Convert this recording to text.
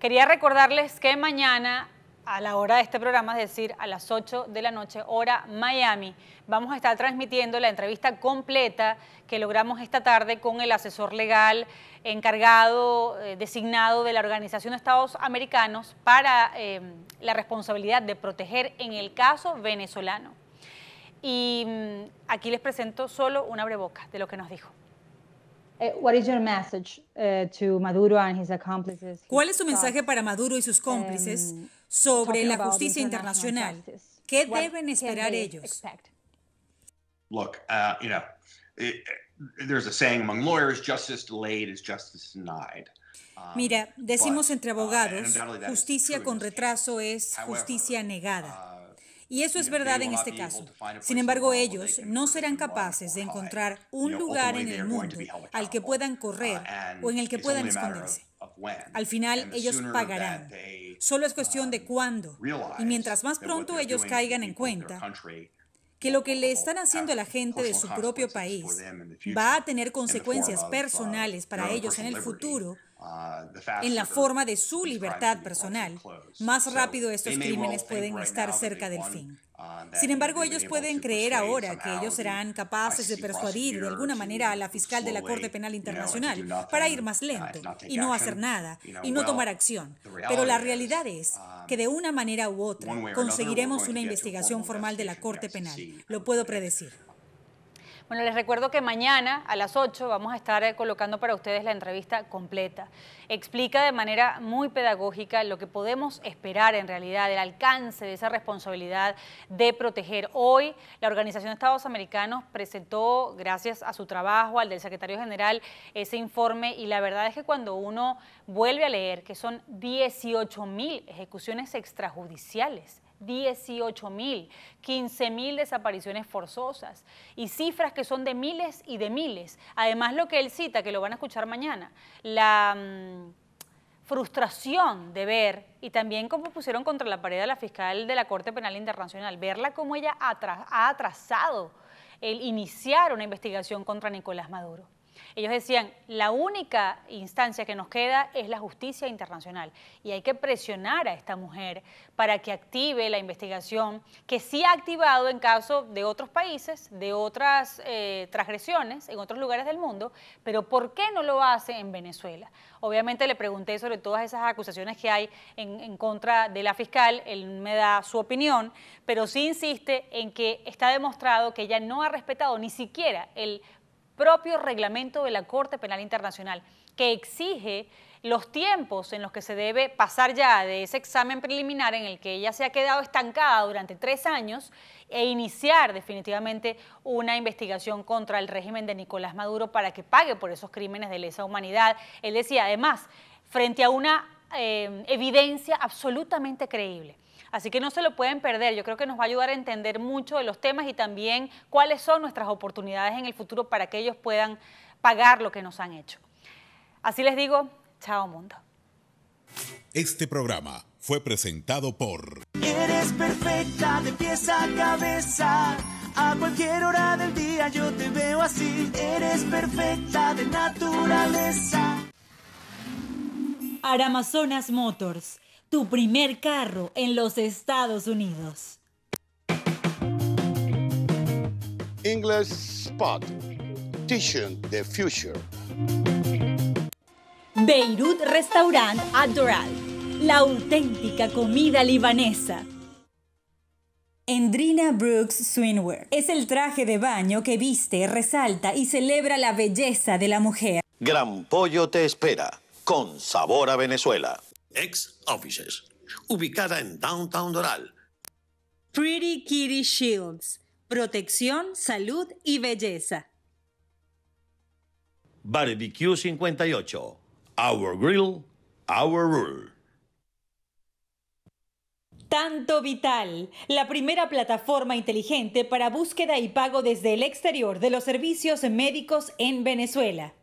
Quería recordarles que mañana a la hora de este programa, es decir, a las 8 de la noche, hora Miami. Vamos a estar transmitiendo la entrevista completa que logramos esta tarde con el asesor legal encargado, eh, designado de la Organización de Estados Americanos para eh, la responsabilidad de proteger en el caso venezolano. Y mm, aquí les presento solo una breboca de lo que nos dijo. ¿Cuál es su mensaje para Maduro y sus cómplices um, sobre la justicia internacional? ¿Qué deben esperar ellos? Mira, decimos entre uh, abogados, justicia con retraso es justicia negada. Uh, y eso es verdad en este caso. Sin embargo, ellos no serán capaces de encontrar un lugar en el mundo al que puedan correr uh, o en el que puedan esconderse. Al final ellos pagarán. Solo es cuestión um, de cuándo. Y mientras más pronto ellos caigan en cuenta que lo que le están haciendo a la gente de su propio país va a tener consecuencias uh, personales para ellos en el futuro Uh, en la forma de su libertad personal, más rápido estos crímenes pueden estar cerca del fin. Uh, Sin embargo, ellos pueden creer ahora que ellos serán capaces de persuadir de alguna manera a la fiscal de la Corte Penal Internacional para ir uh, más lento y no hacer nada y no tomar acción. Pero la realidad es um, que de una manera u otra conseguiremos una investigación formal de la Corte Penal. Lo puedo predecir. Bueno, les recuerdo que mañana a las 8 vamos a estar eh, colocando para ustedes la entrevista completa. Explica de manera muy pedagógica lo que podemos esperar en realidad, el alcance de esa responsabilidad de proteger. Hoy la Organización de Estados Americanos presentó, gracias a su trabajo, al del secretario general, ese informe y la verdad es que cuando uno vuelve a leer que son 18 mil ejecuciones extrajudiciales, 18 mil, mil desapariciones forzosas y cifras que son de miles y de miles. Además, lo que él cita, que lo van a escuchar mañana, la mm, frustración de ver, y también cómo pusieron contra la pared a la fiscal de la Corte Penal Internacional, verla como ella ha atrasado el iniciar una investigación contra Nicolás Maduro. Ellos decían, la única instancia que nos queda es la justicia internacional y hay que presionar a esta mujer para que active la investigación que sí ha activado en caso de otros países, de otras eh, transgresiones en otros lugares del mundo, pero ¿por qué no lo hace en Venezuela? Obviamente le pregunté sobre todas esas acusaciones que hay en, en contra de la fiscal, él me da su opinión, pero sí insiste en que está demostrado que ella no ha respetado ni siquiera el propio reglamento de la Corte Penal Internacional, que exige los tiempos en los que se debe pasar ya de ese examen preliminar en el que ella se ha quedado estancada durante tres años e iniciar definitivamente una investigación contra el régimen de Nicolás Maduro para que pague por esos crímenes de lesa humanidad. Él decía, además, frente a una Em, evidencia absolutamente creíble. Así que no se lo pueden perder. Yo creo que nos va a ayudar a entender mucho de los temas y también cuáles son nuestras oportunidades en el futuro para que ellos puedan pagar lo que nos han hecho. Así les digo, chao mundo. Este programa fue presentado por... Eres perfecta de pieza a cabeza. A cualquier hora del día yo te veo así. Eres perfecta de naturaleza Aramazonas Motors, tu primer carro en los Estados Unidos. English Spot, the Future. Beirut Restaurant Adoral, la auténtica comida libanesa. Endrina Brooks Swinwear es el traje de baño que viste, resalta y celebra la belleza de la mujer. Gran Pollo te espera con sabor a Venezuela. Ex Offices, ubicada en Downtown Doral. Pretty Kitty Shields, protección, salud y belleza. Barbecue 58, Our Grill, Our Rule. Tanto Vital, la primera plataforma inteligente para búsqueda y pago desde el exterior de los servicios médicos en Venezuela.